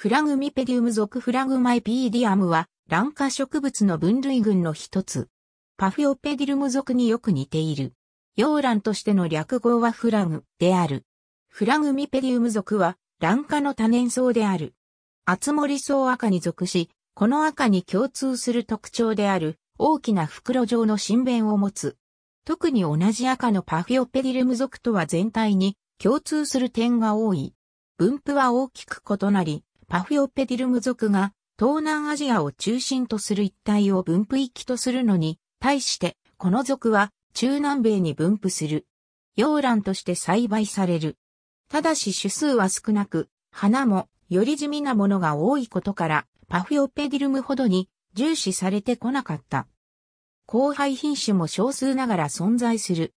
フラグミペディウム属フラグマイピーディアムは、卵化植物の分類群の一つ。パフィオペディルム属によく似ている。洋卵としての略語はフラグである。フラグミペディウム属は、卵化の多年草である。厚森草赤に属し、この赤に共通する特徴である、大きな袋状の新弁を持つ。特に同じ赤のパフィオペディルム属とは全体に共通する点が多い。分布は大きく異なり、パフヨペディルム族が東南アジアを中心とする一帯を分布域とするのに、対してこの族は中南米に分布する。洋蘭として栽培される。ただし種数は少なく、花もより地味なものが多いことから、パフヨペディルムほどに重視されてこなかった。後輩品種も少数ながら存在する。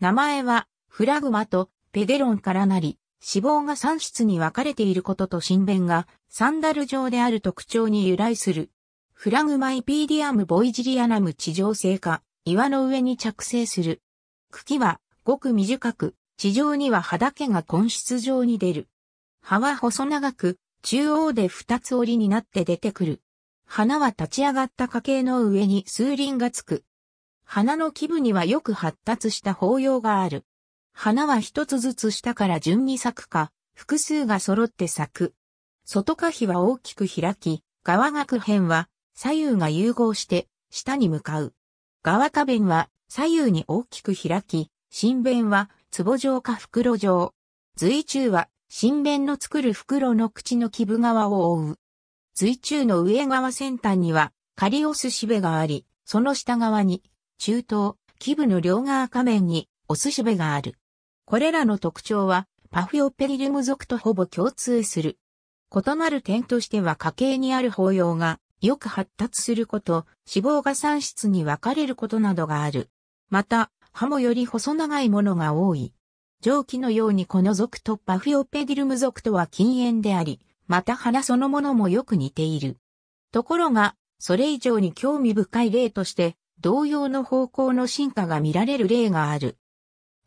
名前はフラグマとペデロンからなり、脂肪が3室に分かれていることと神弁がサンダル状である特徴に由来する。フラグマイピーディアムボイジリアナム地上性化、岩の上に着生する。茎はごく短く、地上には肌毛が根室状に出る。葉は細長く、中央で二つ折りになって出てくる。花は立ち上がった花茎の上に数輪がつく。花の基部にはよく発達した包要がある。花は一つずつ下から順に咲くか、複数が揃って咲く。外花皮は大きく開き、側角辺は左右が融合して下に向かう。側花弁は左右に大きく開き、新弁は壺状か袋状。随中は新弁の作る袋の口の基部側を覆う。随中の上側先端には仮押すしべがあり、その下側に中東、基部の両側下面にお寿司べがある。これらの特徴はパフィオペリルム属とほぼ共通する。異なる点としては家系にある包要がよく発達すること、脂肪が産出に分かれることなどがある。また、葉もより細長いものが多い。上記のようにこの属とパフィオペディルム属とは禁煙であり、また花そのものもよく似ている。ところが、それ以上に興味深い例として、同様の方向の進化が見られる例がある。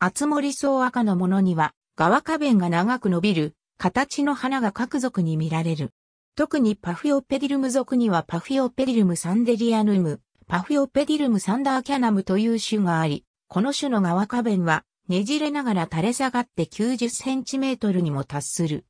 厚森草赤のものには、側花弁が長く伸びる、形の花が各属に見られる。特にパフィオペディルム属にはパフィオペディルムサンデリアヌム、パフィオペディルムサンダーキャナムという種があり、この種の側花弁は、ねじれながら垂れ下がって90センチメートルにも達する。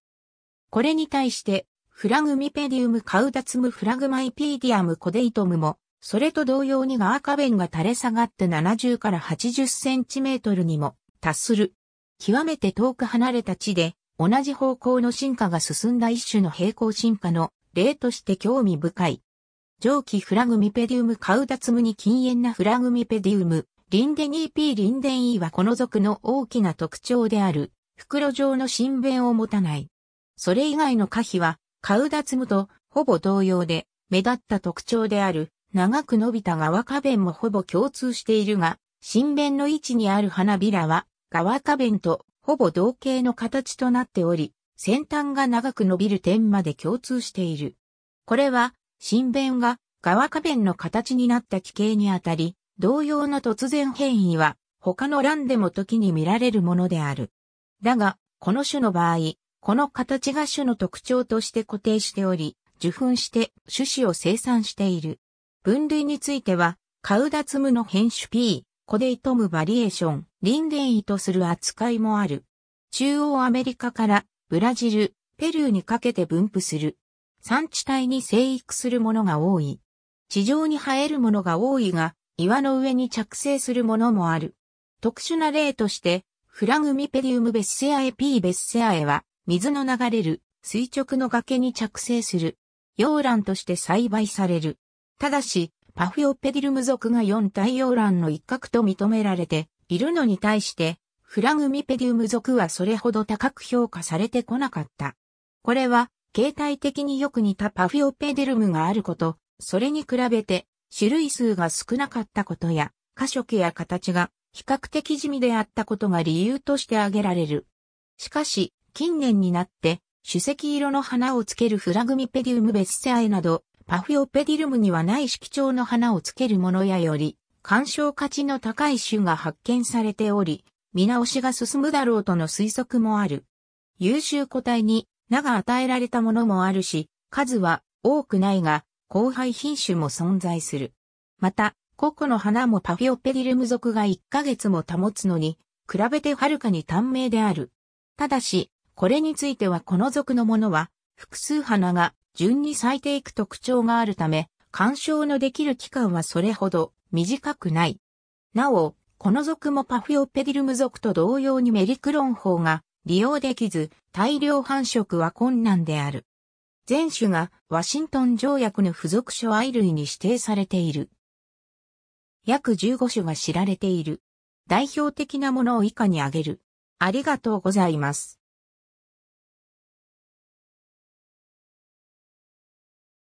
これに対して、フラグミペディウムカウダツムフラグマイピーディアムコデイトムもそれと同様にガーベ弁が垂れ下がって70から80センチメートルにも達する。極めて遠く離れた地で同じ方向の進化が進んだ一種の平行進化の例として興味深い。蒸気フラグミペディウムカウダツムに禁煙なフラグミペディウム、リンデニー P リンデン E はこの属の大きな特徴である、袋状の新弁を持たない。それ以外の花皮は、カウダツムとほぼ同様で、目立った特徴である、長く伸びた側花弁もほぼ共通しているが、新弁の位置にある花びらは、側花弁とほぼ同型の形となっており、先端が長く伸びる点まで共通している。これは、新弁が側花弁の形になった奇形にあたり、同様の突然変異は、他の欄でも時に見られるものである。だが、この種の場合、この形が種の特徴として固定しており、受粉して種子を生産している。分類については、カウダツムの変種 P、コデイトムバリエーション、リンデイとする扱いもある。中央アメリカからブラジル、ペルーにかけて分布する。産地帯に生育するものが多い。地上に生えるものが多いが、岩の上に着生するものもある。特殊な例として、フラグミペリウムベッセアエ P ベッセアエは、水の流れる垂直の崖に着生する。溶卵として栽培される。ただし、パフィオペディルム属が4太陽卵の一角と認められているのに対して、フラグミペディウム属はそれほど高く評価されてこなかった。これは、形態的によく似たパフィオペディルムがあること、それに比べて種類数が少なかったことや、所色や形が比較的地味であったことが理由として挙げられる。しかし、近年になって、主石色の花をつけるフラグミペディウムベッセアエなど、パフィオペディルムにはない色調の花をつけるものやより、干渉価値の高い種が発見されており、見直しが進むだろうとの推測もある。優秀個体に名が与えられたものもあるし、数は多くないが、後輩品種も存在する。また、個々の花もパフィオペディルム属が1ヶ月も保つのに、比べてはるかに短命である。ただし、これについてはこの属のものは、複数花が順に咲いていく特徴があるため、干渉のできる期間はそれほど短くない。なお、この属もパフィオペディルム属と同様にメリクロン法が利用できず、大量繁殖は困難である。全種がワシントン条約の付属書愛類に指定されている。約15種が知られている。代表的なものを以下に挙げる。ありがとうございます。